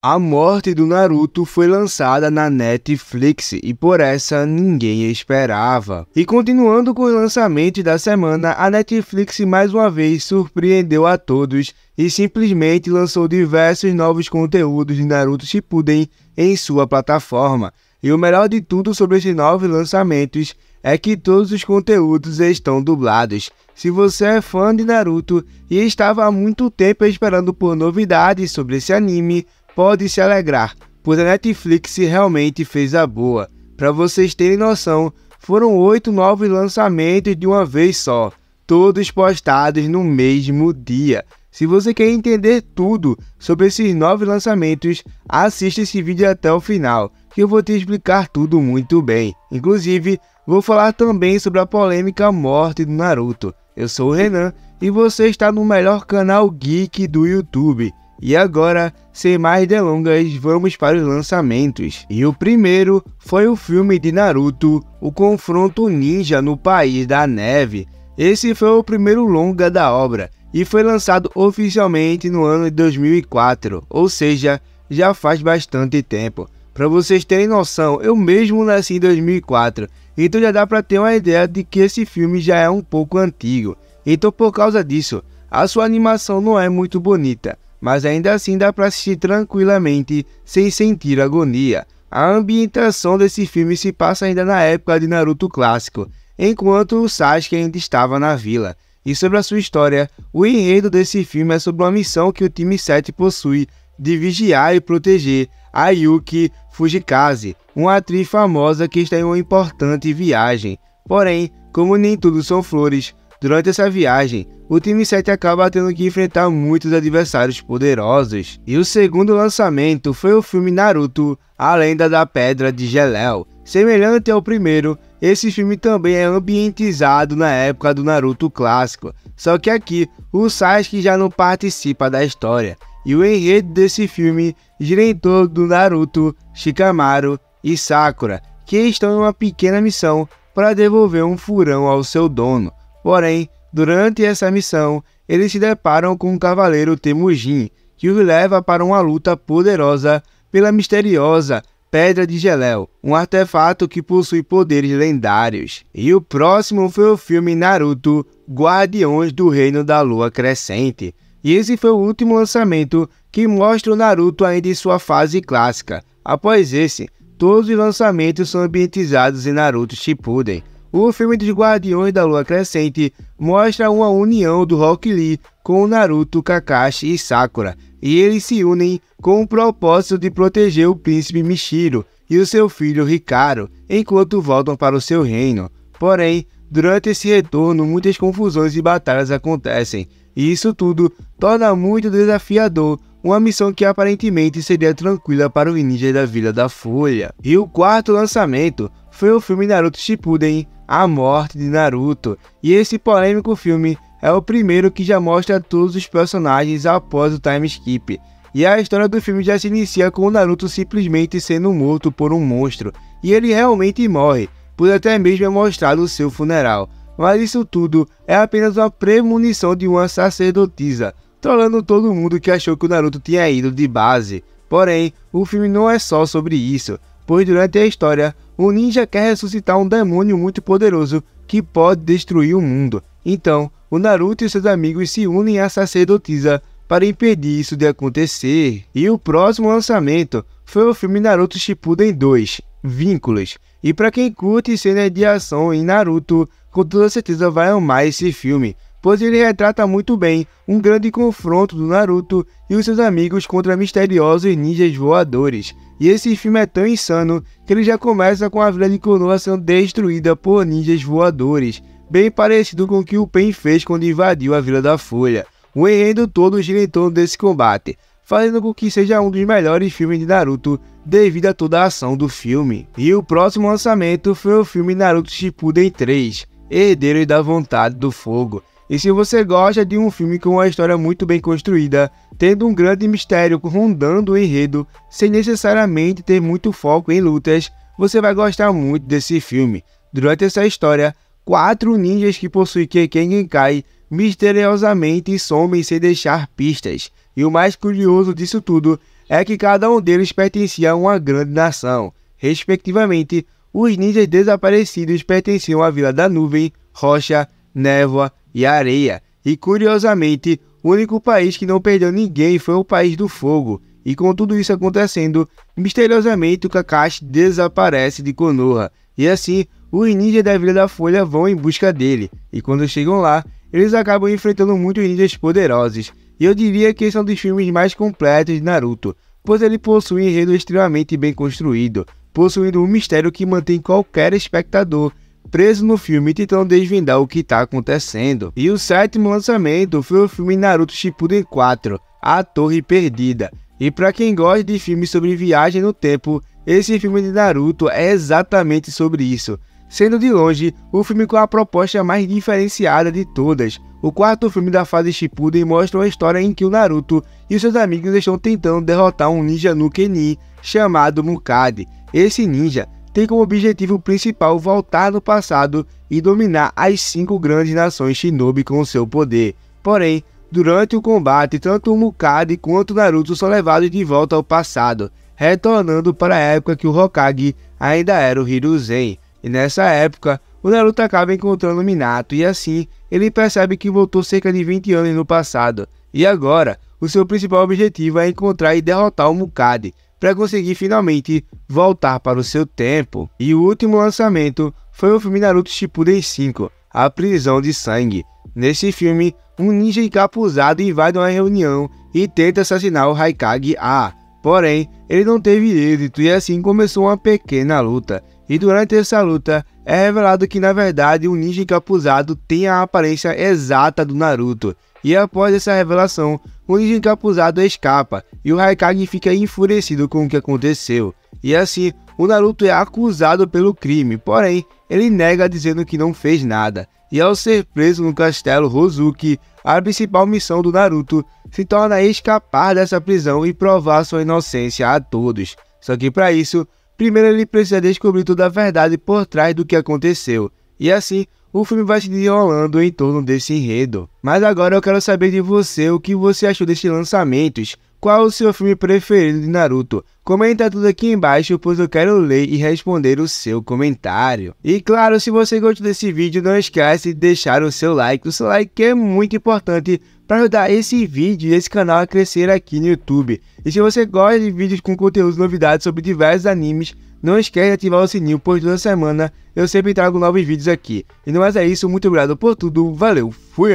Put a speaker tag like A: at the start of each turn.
A: A morte do Naruto foi lançada na Netflix e por essa ninguém esperava. E continuando com os lançamentos da semana, a Netflix mais uma vez surpreendeu a todos e simplesmente lançou diversos novos conteúdos de Naruto Shippuden em sua plataforma. E o melhor de tudo sobre esses novos lançamentos é que todos os conteúdos estão dublados. Se você é fã de Naruto e estava há muito tempo esperando por novidades sobre esse anime, pode se alegrar, pois a Netflix realmente fez a boa. Para vocês terem noção, foram oito novos lançamentos de uma vez só, todos postados no mesmo dia. Se você quer entender tudo sobre esses nove lançamentos, assista esse vídeo até o final, que eu vou te explicar tudo muito bem. Inclusive, vou falar também sobre a polêmica morte do Naruto. Eu sou o Renan e você está no melhor canal geek do YouTube. E agora, sem mais delongas, vamos para os lançamentos. E o primeiro foi o filme de Naruto, O Confronto Ninja no País da Neve. Esse foi o primeiro longa da obra e foi lançado oficialmente no ano de 2004, ou seja, já faz bastante tempo. Para vocês terem noção, eu mesmo nasci em 2004, então já dá para ter uma ideia de que esse filme já é um pouco antigo. Então por causa disso, a sua animação não é muito bonita mas ainda assim dá para assistir tranquilamente, sem sentir agonia. A ambientação desse filme se passa ainda na época de Naruto clássico, enquanto o Sasuke ainda estava na vila. E sobre a sua história, o enredo desse filme é sobre uma missão que o time 7 possui de vigiar e proteger Ayuki Fujikaze, uma atriz famosa que está em uma importante viagem. Porém, como nem tudo são flores, durante essa viagem, o time 7 acaba tendo que enfrentar muitos adversários poderosos. E o segundo lançamento foi o filme Naruto, A Lenda da Pedra de Gelel. Semelhante ao primeiro, esse filme também é ambientizado na época do Naruto clássico, só que aqui o Sasuke já não participa da história. E o enredo desse filme gira em torno do Naruto, Shikamaru e Sakura, que estão em uma pequena missão para devolver um furão ao seu dono. Porém, Durante essa missão, eles se deparam com o cavaleiro Temujin, que os leva para uma luta poderosa pela misteriosa Pedra de Geléo, um artefato que possui poderes lendários. E o próximo foi o filme Naruto Guardiões do Reino da Lua Crescente. E esse foi o último lançamento que mostra o Naruto ainda em sua fase clássica. Após esse, todos os lançamentos são ambientizados em Naruto Shippuden. O filme dos Guardiões da Lua Crescente mostra uma união do Rock Lee com Naruto, Kakashi e Sakura, e eles se unem com o propósito de proteger o príncipe Mishiro e o seu filho Ricaro enquanto voltam para o seu reino. Porém, durante esse retorno, muitas confusões e batalhas acontecem, e isso tudo torna muito desafiador uma missão que aparentemente seria tranquila para o ninja da Vila da Folha. E o quarto lançamento foi o filme Naruto Shippuden a Morte de Naruto. E esse polêmico filme é o primeiro que já mostra todos os personagens após o time skip. E a história do filme já se inicia com o Naruto simplesmente sendo morto por um monstro, e ele realmente morre, por até mesmo é mostrado o seu funeral. Mas isso tudo é apenas uma premonição de uma sacerdotisa, trollando todo mundo que achou que o Naruto tinha ido de base. Porém, o filme não é só sobre isso, pois durante a história, o ninja quer ressuscitar um demônio muito poderoso que pode destruir o mundo. Então, o Naruto e seus amigos se unem à sacerdotisa para impedir isso de acontecer. E o próximo lançamento foi o filme Naruto Shippuden 2, Vínculos. E para quem curte cenas de ação em Naruto, com toda certeza vai amar esse filme, pois ele retrata muito bem um grande confronto do Naruto e os seus amigos contra misteriosos ninjas voadores. E esse filme é tão insano que ele já começa com a vila de Konoha sendo destruída por ninjas voadores, bem parecido com o que o Pen fez quando invadiu a Vila da Folha. O enredo todo gira em torno desse combate, fazendo com que seja um dos melhores filmes de Naruto devido a toda a ação do filme. E o próximo lançamento foi o filme Naruto Shippuden 3, Herdeiros da Vontade do Fogo, e se você gosta de um filme com uma história muito bem construída, tendo um grande mistério rondando o enredo, sem necessariamente ter muito foco em lutas, você vai gostar muito desse filme. Durante essa história, quatro ninjas que possuem Kekkei misteriosamente somem sem deixar pistas. E o mais curioso disso tudo é que cada um deles pertencia a uma grande nação. Respectivamente, os ninjas desaparecidos pertenciam à Vila da Nuvem, Rocha, Névoa, e areia. E curiosamente, o único país que não perdeu ninguém foi o País do Fogo. E com tudo isso acontecendo, misteriosamente o Kakashi desaparece de Konoha. E assim, os ninjas da Vila da Folha vão em busca dele. E quando chegam lá, eles acabam enfrentando muitos ninjas poderosos. E eu diria que esse é um dos filmes mais completos de Naruto, pois ele possui um enredo extremamente bem construído, possuindo um mistério que mantém qualquer espectador preso no filme tentando desvendar o que está acontecendo. E o sétimo lançamento foi o filme Naruto Shippuden 4, A Torre Perdida. E para quem gosta de filmes sobre viagem no tempo, esse filme de Naruto é exatamente sobre isso. Sendo de longe, o filme com a proposta mais diferenciada de todas. O quarto filme da fase Shippuden mostra uma história em que o Naruto e seus amigos estão tentando derrotar um ninja no Kenin chamado Mukade. Esse ninja tem como objetivo principal voltar no passado e dominar as cinco grandes nações Shinobi com seu poder. Porém, durante o combate, tanto o Mukade quanto o Naruto são levados de volta ao passado, retornando para a época que o Hokage ainda era o Hiruzen. E nessa época, o Naruto acaba encontrando Minato e assim ele percebe que voltou cerca de 20 anos no passado. E agora, o seu principal objetivo é encontrar e derrotar o Mukade, para conseguir finalmente voltar para o seu tempo. E o último lançamento foi o filme Naruto Shippuden 5, A Prisão de Sangue. Nesse filme, um ninja encapuzado invade uma reunião e tenta assassinar o Haikage A. Porém, ele não teve êxito e assim começou uma pequena luta. E durante essa luta, é revelado que na verdade o ninja encapuzado tem a aparência exata do Naruto e após essa revelação, o ninja encapuzado escapa e o Haikage fica enfurecido com o que aconteceu. E assim, o Naruto é acusado pelo crime, porém, ele nega dizendo que não fez nada. E ao ser preso no castelo Hozuki, a principal missão do Naruto se torna escapar dessa prisão e provar sua inocência a todos. Só que para isso, primeiro ele precisa descobrir toda a verdade por trás do que aconteceu. E assim, o filme vai se desenrolando em torno desse enredo. Mas agora eu quero saber de você o que você achou desses lançamentos. Qual o seu filme preferido de Naruto? Comenta tudo aqui embaixo, pois eu quero ler e responder o seu comentário. E claro, se você gostou desse vídeo, não esquece de deixar o seu like. O seu like é muito importante para ajudar esse vídeo e esse canal a crescer aqui no YouTube. E se você gosta de vídeos com conteúdos e novidades sobre diversos animes, não esquece de ativar o sininho, pois toda semana eu sempre trago novos vídeos aqui. E não mais é isso, muito obrigado por tudo, valeu, fui!